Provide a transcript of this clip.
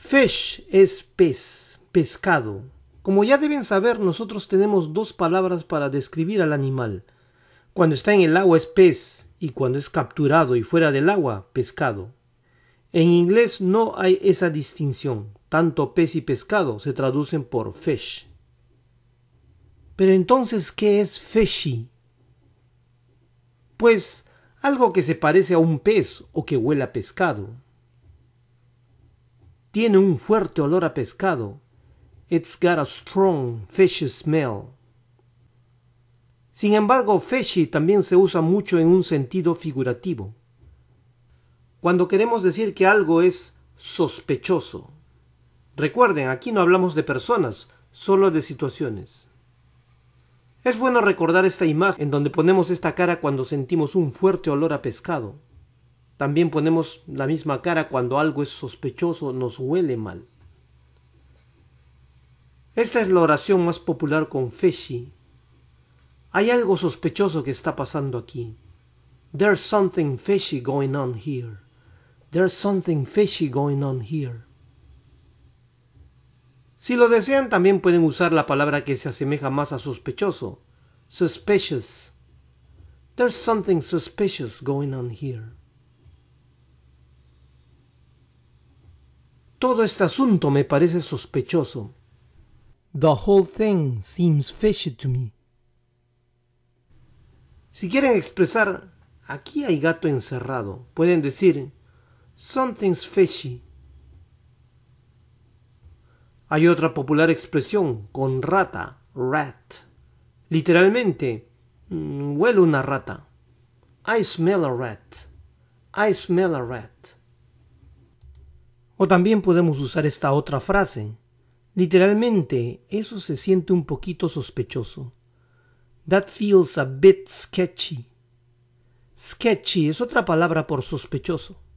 Fish es pez, pescado. Como ya deben saber, nosotros tenemos dos palabras para describir al animal. Cuando está en el agua es pez y cuando es capturado y fuera del agua, pescado. En inglés no hay esa distinción. Tanto pez y pescado se traducen por fish. Pero entonces, ¿qué es fishy? Pues algo que se parece a un pez o que huela pescado. Tiene un fuerte olor a pescado. It's got a strong fishy smell. Sin embargo, fishy también se usa mucho en un sentido figurativo. Cuando queremos decir que algo es sospechoso. Recuerden, aquí no hablamos de personas, solo de situaciones. Es bueno recordar esta imagen en donde ponemos esta cara cuando sentimos un fuerte olor a pescado. También ponemos la misma cara cuando algo es sospechoso, nos huele mal. Esta es la oración más popular con fishy. Hay algo sospechoso que está pasando aquí. There's something fishy going on here. There's something fishy going on here. Si lo desean, también pueden usar la palabra que se asemeja más a sospechoso. Suspicious. There's something suspicious going on here. Todo este asunto me parece sospechoso. The whole thing seems fishy to me. Si quieren expresar aquí hay gato encerrado, pueden decir something's fishy. Hay otra popular expresión con rata, rat. Literalmente, mm, huelo una rata. I smell a rat. I smell a rat. O también podemos usar esta otra frase. Literalmente, eso se siente un poquito sospechoso. That feels a bit sketchy. Sketchy es otra palabra por sospechoso.